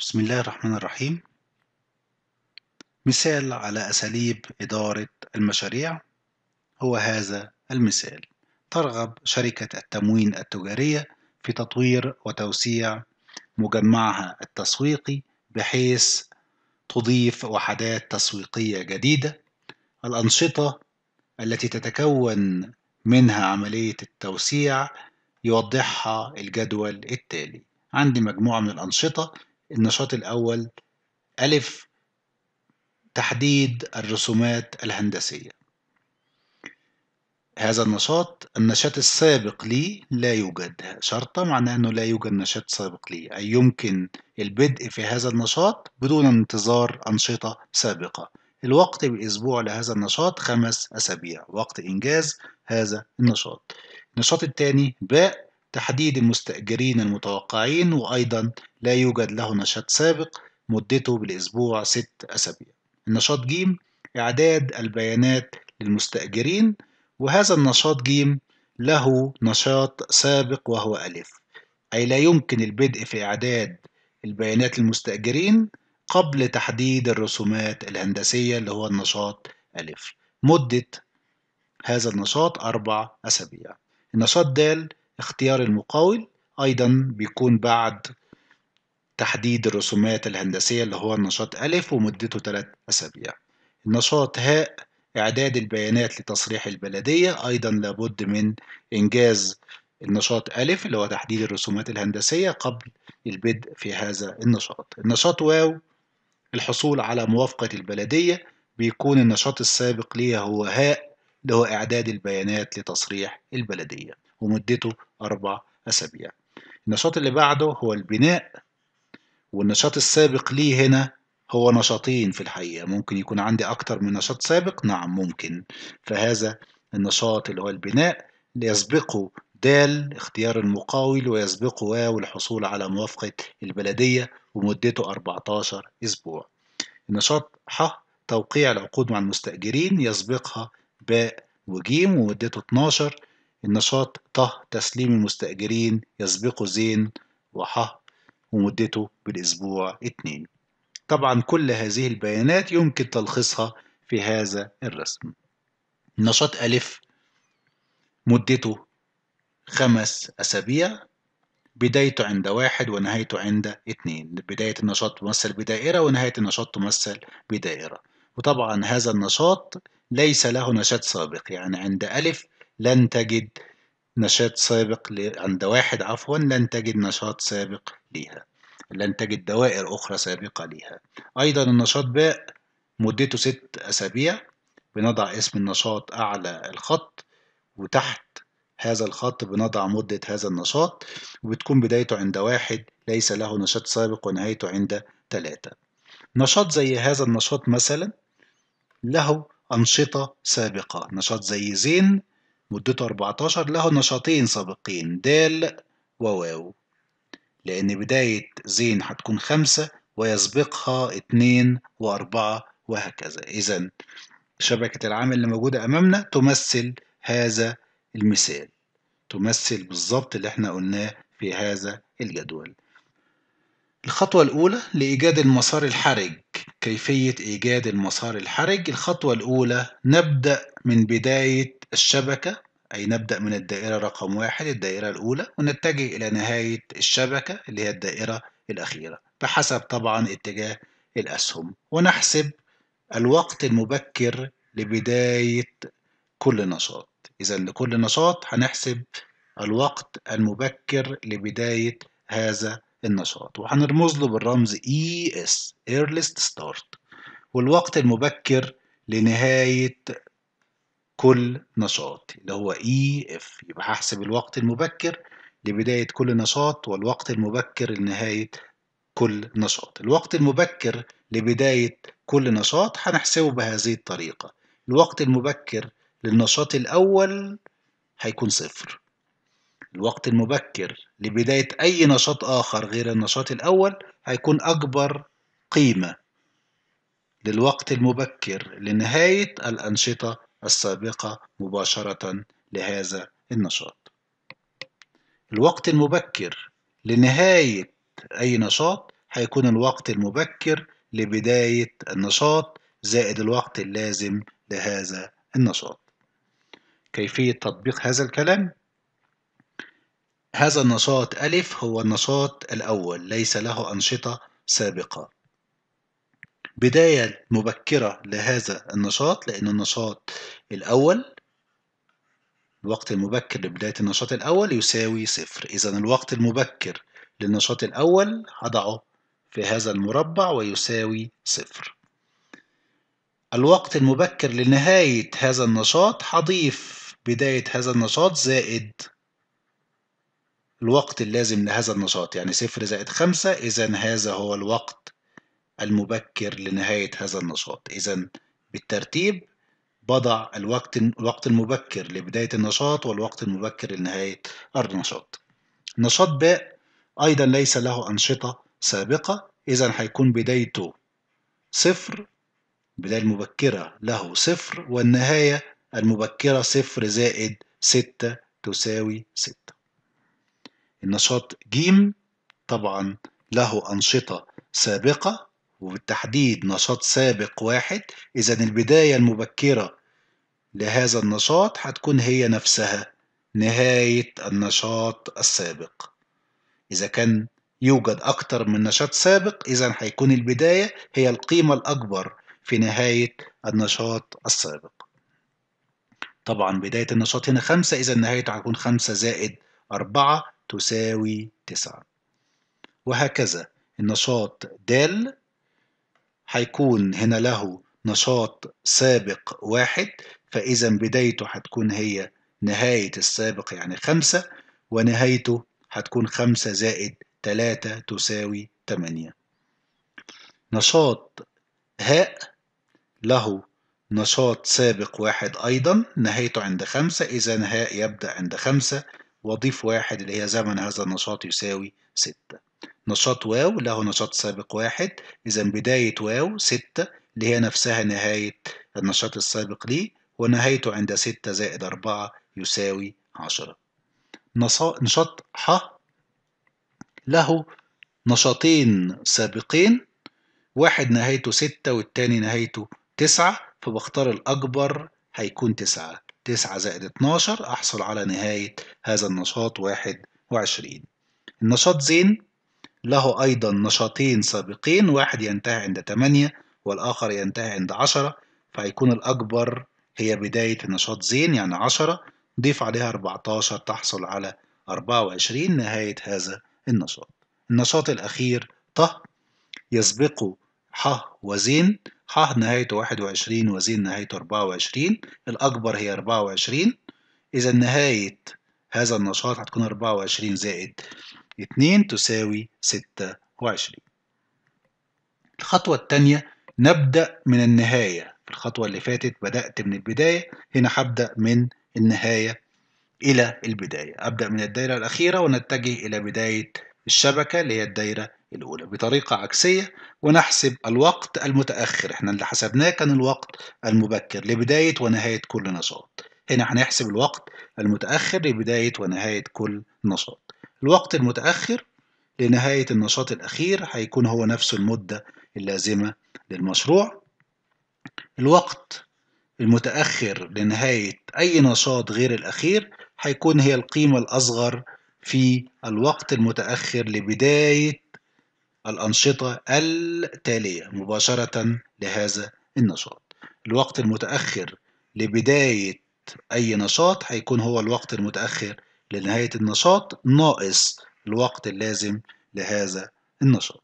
بسم الله الرحمن الرحيم مثال على أساليب إدارة المشاريع هو هذا المثال ترغب شركة التموين التجارية في تطوير وتوسيع مجمعها التسويقي بحيث تضيف وحدات تسويقية جديدة الأنشطة التي تتكون منها عملية التوسيع يوضحها الجدول التالي عندي مجموعة من الأنشطة النشاط الأول ألف تحديد الرسومات الهندسية هذا النشاط النشاط السابق لي لا يوجد شرطة معناه أنه لا يوجد نشاط سابق لي أي يمكن البدء في هذا النشاط بدون انتظار أنشطة سابقة الوقت بالأسبوع لهذا النشاط خمس أسابيع وقت إنجاز هذا النشاط النشاط الثاني باء تحديد المستأجرين المتوقعين وأيضا لا يوجد له نشاط سابق مدته بالأسبوع ست أسابيع النشاط ج إعداد البيانات للمستأجرين وهذا النشاط ج له نشاط سابق وهو ألف أي لا يمكن البدء في إعداد البيانات للمستأجرين قبل تحديد الرسومات الهندسية اللي هو النشاط ألف مدة هذا النشاط أربع أسابيع النشاط د اختيار المقاول أيضا بيكون بعد تحديد الرسومات الهندسية اللي هو النشاط ألف ومدته ثلاث أسابيع النشاط هاء إعداد البيانات لتصريح البلدية أيضا لابد من إنجاز النشاط ألف اللي هو تحديد الرسومات الهندسية قبل البدء في هذا النشاط النشاط واو الحصول على موافقة البلدية بيكون النشاط السابق ليه هو هاء اللي هو إعداد البيانات لتصريح البلدية ومدته أربع أسابيع النشاط اللي بعده هو البناء والنشاط السابق ليه هنا هو نشاطين في الحقيقة ممكن يكون عندي أكتر من نشاط سابق نعم ممكن فهذا النشاط اللي هو البناء يسبقه د اختيار المقاول ويسبقه واو الحصول على موافقة البلدية ومدته 14 أسبوع النشاط ح توقيع العقود مع المستأجرين يسبقها باء وجيم ومدته 12 النشاط ط تسليم المستأجرين يسبقه زين وح ومدته بالأسبوع اتنين طبعا كل هذه البيانات يمكن تلخيصها في هذا الرسم نشاط ألف مدته خمس أسابيع بدايته عند واحد ونهايته عند اتنين بداية النشاط تمثل بدائرة ونهاية النشاط تمثل بدائرة وطبعا هذا النشاط ليس له نشاط سابق يعني عند ألف لن تجد نشاط سابق ل... عند واحد عفوا لن تجد نشاط سابق ليها لن تجد دوائر أخرى سابقة ليها أيضا النشاط باء مدته ست أسابيع بنضع اسم النشاط أعلى الخط وتحت هذا الخط بنضع مدة هذا النشاط وبتكون بدايته عند واحد ليس له نشاط سابق ونهايته عند ثلاثة نشاط زي هذا النشاط مثلا له أنشطة سابقة نشاط زي زين مدته 14 له نشاطين سابقين د وواو لأن بداية زين هتكون خمسة ويسبقها اتنين وأربعة وهكذا إذا شبكة العمل اللي موجودة أمامنا تمثل هذا المثال تمثل بالظبط اللي احنا قلناه في هذا الجدول الخطوة الأولى لإيجاد المسار الحرج كيفية إيجاد المسار الحرج الخطوة الأولى نبدأ من بداية الشبكة أي نبدأ من الدائرة رقم واحد الدائرة الأولى ونتجه إلى نهاية الشبكة اللي هي الدائرة الأخيرة بحسب طبعا اتجاه الأسهم ونحسب الوقت المبكر لبداية كل نشاط إذا لكل نشاط هنحسب الوقت المبكر لبداية هذا النشاط وهنرمز له بالرمز اي اس ايرليست ستارت والوقت المبكر لنهاية كل نشاط اللي هو اي e اف يبقى هحسب الوقت المبكر لبداية كل نشاط والوقت المبكر لنهاية كل نشاط الوقت المبكر لبداية كل نشاط هنحسبه بهذه الطريقة الوقت المبكر للنشاط الأول هيكون صفر الوقت المبكر لبداية أي نشاط آخر غير النشاط الأول هيكون أكبر قيمة للوقت المبكر لنهاية الأنشطة السابقة مباشرة لهذا النشاط الوقت المبكر لنهاية أي نشاط هيكون الوقت المبكر لبداية النشاط زائد الوقت اللازم لهذا النشاط كيفية تطبيق هذا الكلام هذا النشاط ألف هو النشاط الأول ليس له أنشطة سابقة بداية مبكرة لهذا النشاط لأن النشاط الأول الوقت المبكر لبداية النشاط الأول يساوي صفر إذا الوقت المبكر للنشاط الأول هضعه في هذا المربع ويساوي صفر الوقت المبكر لنهاية هذا النشاط هضيف بداية هذا النشاط زائد الوقت اللازم لهذا النشاط يعني صفر زائد خمسة إذا هذا هو الوقت المبكر لنهاية هذا النشاط إذا بالترتيب بضع الوقت الوقت المبكر لبداية النشاط والوقت المبكر لنهاية النشاط نشاط باء أيضا ليس له أنشطة سابقة إذا هيكون بدايته صفر البداية المبكرة له صفر والنهاية المبكرة صفر زائد ستة تساوي ستة النشاط ج طبعا له أنشطة سابقة وبالتحديد نشاط سابق واحد إذا البداية المبكرة لهذا النشاط هتكون هي نفسها نهاية النشاط السابق إذا كان يوجد أكثر من نشاط سابق إذا هيكون البداية هي القيمة الأكبر في نهاية النشاط السابق طبعا بداية النشاط هنا خمسة إذا نهايته هتكون خمسة زائد أربعة تساوي 9 وهكذا النشاط د هيكون هنا له نشاط سابق واحد فإذا بدايته هتكون هي نهاية السابق يعني خمسة ونهايته هتكون خمسة زائد تلاتة تساوي تمانية نشاط هاء له نشاط سابق واحد أيضا نهايته عند خمسة إذا هاء يبدأ عند خمسة وأضيف واحد اللي هي زمن هذا النشاط يساوي ستة نشاط واو له نشاط سابق واحد إذا بداية واو ستة اللي هي نفسها نهاية النشاط السابق ليه ونهايته عند ستة زائد أربعة يساوي عشرة نشاط ح له نشاطين سابقين واحد نهايته ستة والتاني نهايته تسعة فبختار الأكبر هيكون تسعة 9 زائد 12 أحصل على نهاية هذا النشاط 21 النشاط زين له أيضا نشاطين سابقين واحد ينتهي عند 8 والآخر ينتهي عند 10 فهيكون الأكبر هي بداية النشاط زين يعني 10 ضيف عليها 14 تحصل على 24 نهاية هذا النشاط النشاط الأخير ط يسبقه ح وزين ح نهايته 21 وزين نهايته 24 الأكبر هي 24 إذا نهاية هذا النشاط هتكون 24 زائد 2 تساوي 26 الخطوة الثانية نبدأ من النهاية في الخطوة اللي فاتت بدأت من البداية هنا هبدأ من النهاية إلى البداية أبدأ من الدائرة الأخيرة ونتجه إلى بداية الشبكة اللي هي الدايرة الأولى بطريقة عكسية ونحسب الوقت المتأخر احنا اللي حسبناه كان الوقت المبكر لبداية ونهاية كل نشاط هنا هنحسب الوقت المتأخر لبداية ونهاية كل نشاط الوقت المتأخر لنهاية النشاط الأخير هيكون هو نفس المدة اللازمة للمشروع الوقت المتأخر لنهاية أي نشاط غير الأخير هيكون هي القيمة الأصغر في الوقت المتأخر لبداية الأنشطة التالية مباشرة لهذا النشاط الوقت المتأخر لبداية أي نشاط هيكون هو الوقت المتأخر لنهاية النشاط ناقص الوقت اللازم لهذا النشاط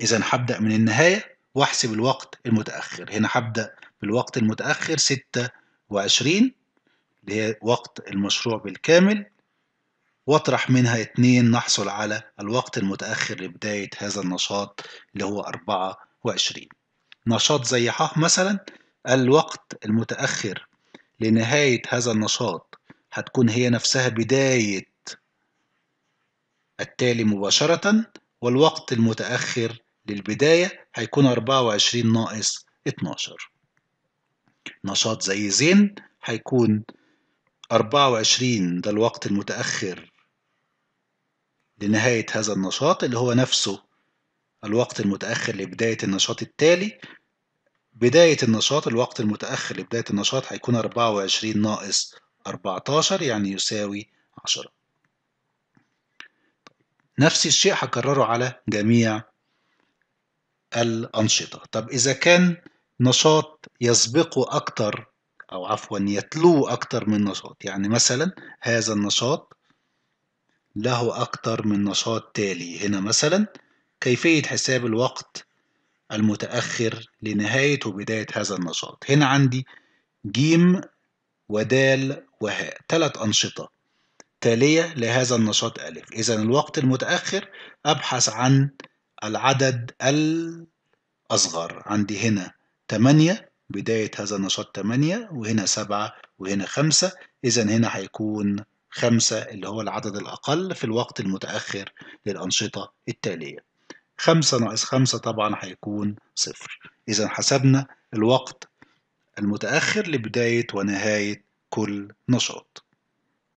إذا هبدأ من النهاية وأحسب الوقت المتأخر هنا هبدأ بالوقت المتأخر 26 اللي هي وقت المشروع بالكامل واطرح منها اتنين نحصل على الوقت المتأخر لبداية هذا النشاط اللي هو 24 نشاط زي ح مثلا الوقت المتأخر لنهاية هذا النشاط هتكون هي نفسها بداية التالي مباشرة والوقت المتأخر للبداية هيكون 24 ناقص 12 نشاط زي زين هيكون 24 ده الوقت المتأخر لنهاية هذا النشاط اللي هو نفسه الوقت المتأخر لبداية النشاط التالي بداية النشاط الوقت المتأخر لبداية النشاط هيكون 24 ناقص 14 يعني يساوي 10 نفس الشيء هكرره على جميع الأنشطة طب إذا كان نشاط يسبقه أكتر أو عفوا يتلوه أكتر من نشاط يعني مثلا هذا النشاط له أكثر من نشاط تالي هنا مثلا كيفية حساب الوقت المتأخر لنهاية وبداية هذا النشاط هنا عندي جيم ودال وهاء ثلاث أنشطة تالية لهذا النشاط ألف إذا الوقت المتأخر أبحث عن العدد الأصغر عندي هنا تمانية بداية هذا النشاط تمانية وهنا سبعة وهنا خمسة إذا هنا هيكون خمسة اللي هو العدد الأقل في الوقت المتأخر للأنشطة التالية خمسة ناقص خمسة طبعا هيكون صفر إذا حسبنا الوقت المتأخر لبداية ونهاية كل نشاط